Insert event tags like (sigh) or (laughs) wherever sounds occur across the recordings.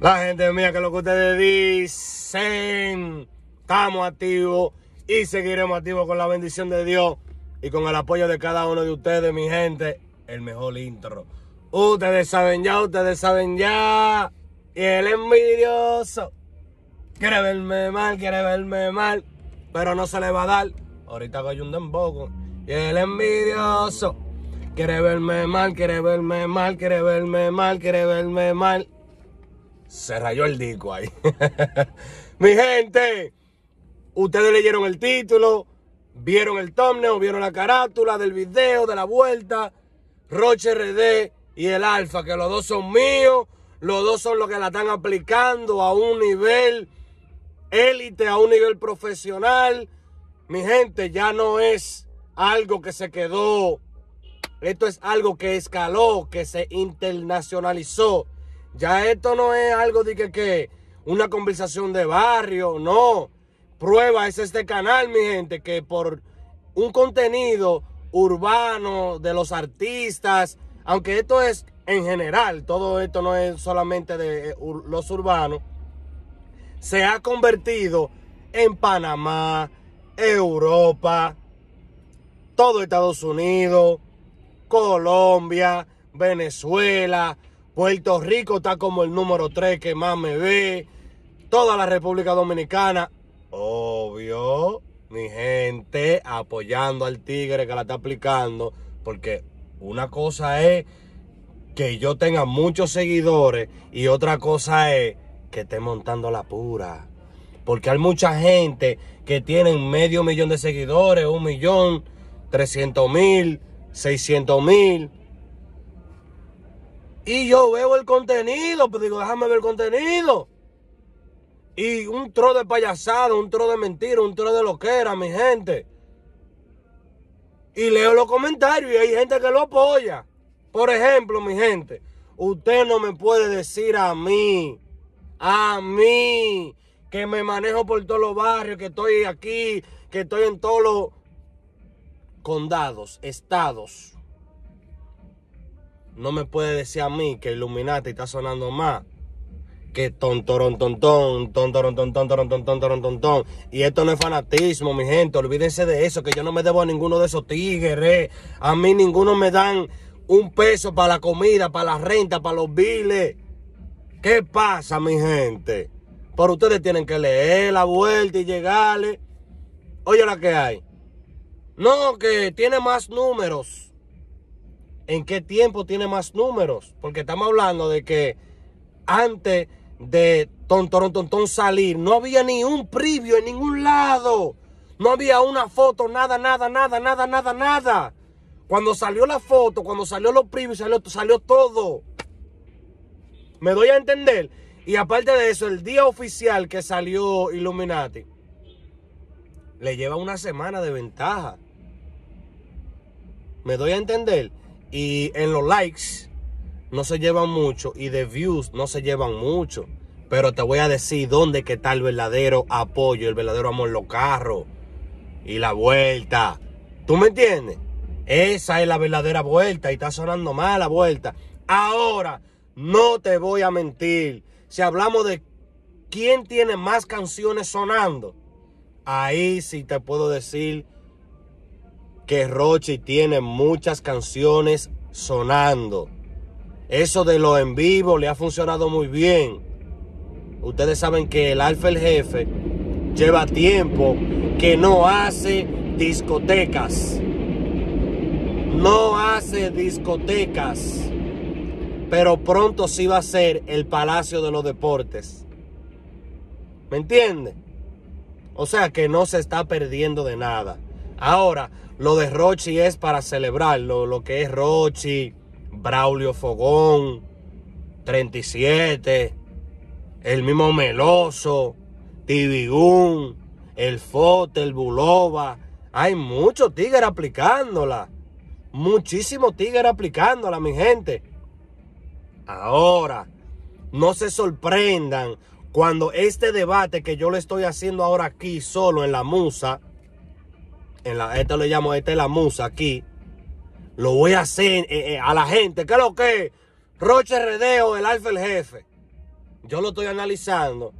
La gente mía, que lo que ustedes dicen, estamos activos y seguiremos activos con la bendición de Dios y con el apoyo de cada uno de ustedes, mi gente. El mejor intro. Ustedes saben ya, ustedes saben ya. Y el envidioso quiere verme mal, quiere verme mal, pero no se le va a dar. Ahorita hago un demboco. Y el envidioso quiere verme mal, quiere verme mal, quiere verme mal, quiere verme mal. Se rayó el disco ahí. (laughs) Mi gente, ustedes leyeron el título, vieron el thumbnail, vieron la carátula del video, de la vuelta. Roche RD y el Alfa, que los dos son míos. Los dos son los que la están aplicando a un nivel élite, a un nivel profesional. Mi gente, ya no es algo que se quedó. Esto es algo que escaló, que se internacionalizó. Ya esto no es algo de que, que una conversación de barrio, no. Prueba es este canal, mi gente, que por un contenido urbano de los artistas, aunque esto es en general, todo esto no es solamente de eh, los urbanos, se ha convertido en Panamá, Europa, todo Estados Unidos, Colombia, Venezuela, Puerto Rico está como el número 3 que más me ve. Toda la República Dominicana. Obvio, mi gente apoyando al tigre que la está aplicando. Porque una cosa es que yo tenga muchos seguidores y otra cosa es que esté montando la pura. Porque hay mucha gente que tiene medio millón de seguidores, un millón, trescientos mil, seiscientos mil y yo veo el contenido, pero pues digo, déjame ver el contenido. Y un tro de payasado, un tro de mentira, un tro de loquera, mi gente. Y leo los comentarios y hay gente que lo apoya. Por ejemplo, mi gente, usted no me puede decir a mí, a mí, que me manejo por todos los barrios, que estoy aquí, que estoy en todos los condados, estados no me puede decir a mí que Illuminati está sonando más que tontorón, tontón, tontorón, tontón, Y esto no es fanatismo, mi gente. Olvídense de eso, que yo no me debo a ninguno de esos tigres. A mí ninguno me dan un peso para la comida, para la renta, para los biles. ¿Qué pasa, mi gente? Pero ustedes tienen que leer la vuelta y llegarle. Oye, la que hay. No, que tiene más números en qué tiempo tiene más números. Porque estamos hablando de que antes de Tontorón ton, ton, salir, no había ni un privio en ningún lado. No había una foto, nada, nada, nada, nada, nada, nada. Cuando salió la foto, cuando salió los previos, salió todo. Me doy a entender. Y aparte de eso, el día oficial que salió Illuminati le lleva una semana de ventaja. Me doy a entender. Y en los likes no se llevan mucho y de views no se llevan mucho. Pero te voy a decir dónde que está el verdadero apoyo, el verdadero amor, los carros y la vuelta. ¿Tú me entiendes? Esa es la verdadera vuelta y está sonando mal la vuelta. Ahora, no te voy a mentir. Si hablamos de quién tiene más canciones sonando, ahí sí te puedo decir que Rochi tiene muchas canciones sonando. Eso de lo en vivo le ha funcionado muy bien. Ustedes saben que el Alfa el Jefe lleva tiempo que no hace discotecas. No hace discotecas. Pero pronto sí va a ser el Palacio de los Deportes. ¿Me entiende? O sea que no se está perdiendo de nada. Ahora, lo de Rochi es para celebrarlo, lo que es Rochi, Braulio Fogón, 37, el mismo Meloso, Tibigún, el Fote, el Buloba. Hay mucho tigres aplicándola. Muchísimo tigres aplicándola, mi gente. Ahora, no se sorprendan cuando este debate que yo le estoy haciendo ahora aquí solo en la musa en la, esto lo llamo, este la musa aquí. Lo voy a hacer eh, eh, a la gente. ¿Qué es lo que es? Roche Redeo, el alfa, el jefe. Yo lo estoy analizando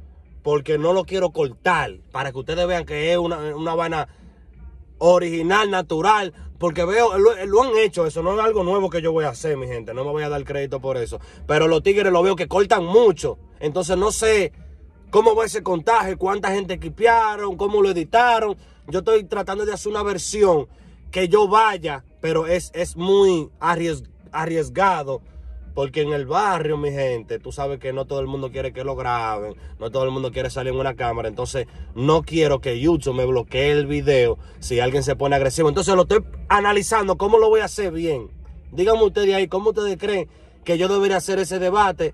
porque no lo quiero cortar. Para que ustedes vean que es una, una vaina original, natural. Porque veo, lo, han hecho eso. No es algo nuevo que yo voy a hacer, mi gente. No me voy a dar crédito por eso. Pero los tigres lo veo que cortan mucho. Entonces no sé cómo va ese contagio, cuánta gente equipearon, cómo lo editaron. Yo estoy tratando de hacer una versión que yo vaya, pero es, es muy arriesgado. Porque en el barrio, mi gente, tú sabes que no todo el mundo quiere que lo graben, no todo el mundo quiere salir en una cámara. Entonces, no quiero que YouTube me bloquee el video si alguien se pone agresivo. Entonces, lo estoy analizando, ¿Cómo lo voy a hacer bien? Díganme ustedes ahí, ¿cómo ustedes creen que yo debería hacer ese debate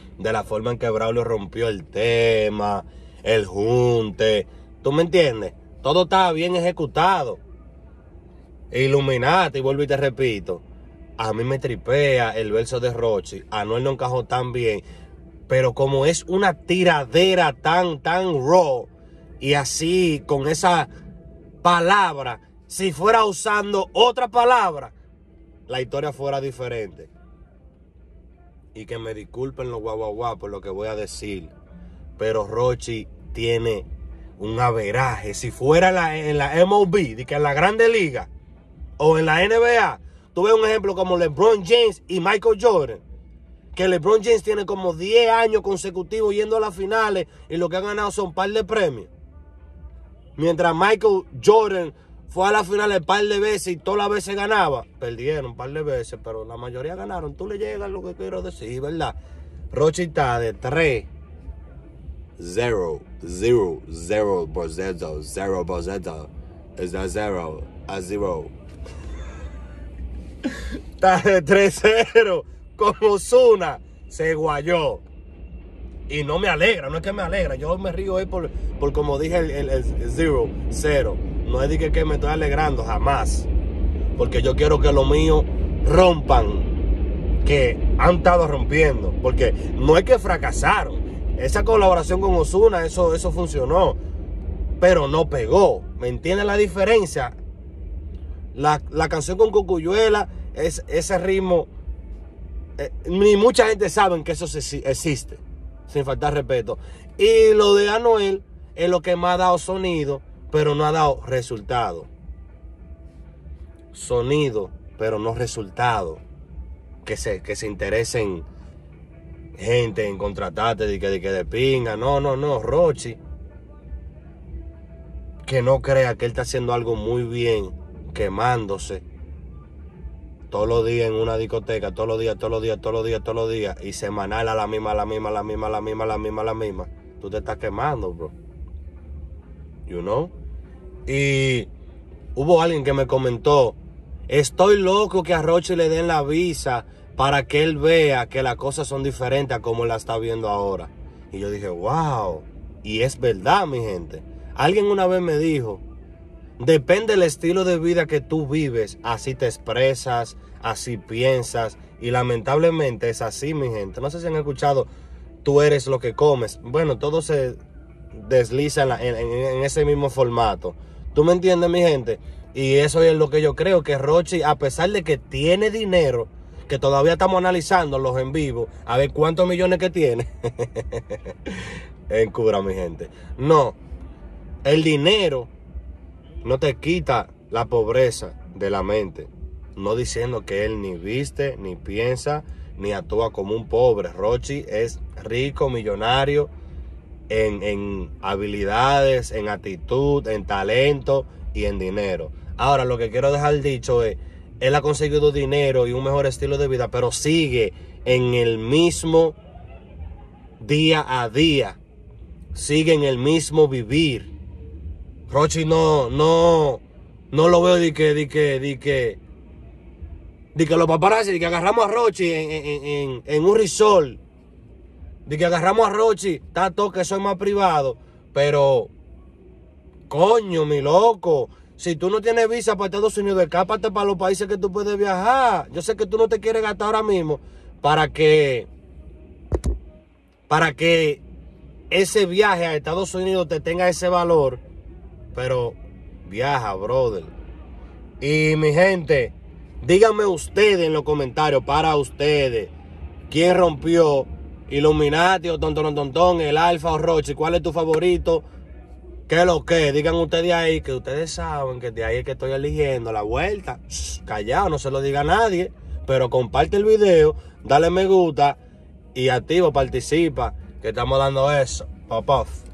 de la forma en que Braulio rompió el tema, el junte. ¿Tú me entiendes? Todo estaba bien ejecutado. Iluminate, y vuelvo y te repito. A mí me tripea el verso de Rochi. Noel no encajó tan bien. Pero como es una tiradera tan, tan raw y así con esa palabra, si fuera usando otra palabra, la historia fuera diferente y que me disculpen los guau por lo que voy a decir, pero Rochi tiene un averaje. Si fuera en la mob que en la Grande Liga o en la NBA, tuve un ejemplo como LeBron James y Michael Jordan. Que LeBron James tiene como 10 años consecutivos yendo a las finales y lo que han ganado son un par de premios. Mientras Michael Jordan fue a la final un par de veces y todas las veces ganaba. Perdieron un par de veces, pero la mayoría ganaron. Tú le llegas lo que quiero decir, ¿verdad? Rochita de 3. 0, 0, 0 0, 0 0. Es a 0, a 0. Está de 3-0. Como Zuna se guayó. Y no me alegra, no es que me alegra. Yo me río hoy por, por como dije el 0, 0. No es de que, me estoy alegrando, jamás. Porque yo quiero que lo mío rompan, que han estado rompiendo. Porque no es que fracasaron. Esa colaboración con Osuna, eso, eso funcionó. Pero no pegó. ¿Me entiendes la diferencia? La, canción con Cocuyuela, es, ese ritmo. Eh, ni mucha gente sabe que eso existe. Sin faltar respeto. Y lo de Anuel es lo que más ha dado sonido pero no ha dado resultado. Sonido, pero no resultado. Que se, que se interesen gente en contratarte de que, de pinga. No, no, no, Rochi. Que no crea que él está haciendo algo muy bien, quemándose. Todos los días en una discoteca, todos los días, todos los días, todos los días, todos los días. Y semanal a la misma, a la misma, a la misma, a la misma, a la misma, la misma. Tú te estás quemando, bro. You know? Y hubo alguien que me comentó, estoy loco que a Roche le den la visa para que él vea que las cosas son diferentes a como la está viendo ahora. Y yo dije, wow, y es verdad, mi gente. Alguien una vez me dijo, depende del estilo de vida que tú vives, así te expresas, así piensas, y lamentablemente es así, mi gente. No sé si han escuchado, tú eres lo que comes. Bueno, todo se desliza en, en ese mismo formato. ¿Tú me entiendes, mi gente? Y eso es lo que yo creo, que Rochi, a pesar de que tiene dinero, que todavía estamos analizando los en vivo, a ver cuántos millones que tiene. (laughs) en cura, mi gente. No, el dinero no te quita la pobreza de la mente. No diciendo que él ni viste, ni piensa, ni actúa como un pobre. Rochi es rico, millonario en, habilidades, en actitud, en talento y en dinero. Ahora, lo que quiero dejar dicho es, él ha conseguido dinero y un mejor estilo de vida, pero sigue en el mismo día a día, sigue en el mismo vivir. Rochi no, no, no lo veo de que, de que, de que, de que los paparazzi, de que agarramos a Rochi en, en, un risol de que agarramos a Rochi, está todo que soy más privado, pero coño, mi loco. Si tú no tienes visa para Estados Unidos, escápate para los países que tú puedes viajar. Yo sé que tú no te quieres gastar ahora mismo para que para que ese viaje a Estados Unidos te tenga ese valor, pero viaja, brother. Y mi gente, díganme ustedes en los comentarios para ustedes quién rompió Illuminati o Tontón Tontón, el Alfa o Rochi, ¿cuál es tu favorito? ¿Qué lo que? Digan ustedes ahí que ustedes saben que de ahí es que estoy eligiendo la vuelta. callado, no se lo diga a nadie. Pero comparte el video, dale me gusta y activo, participa, que estamos dando eso. Pop off.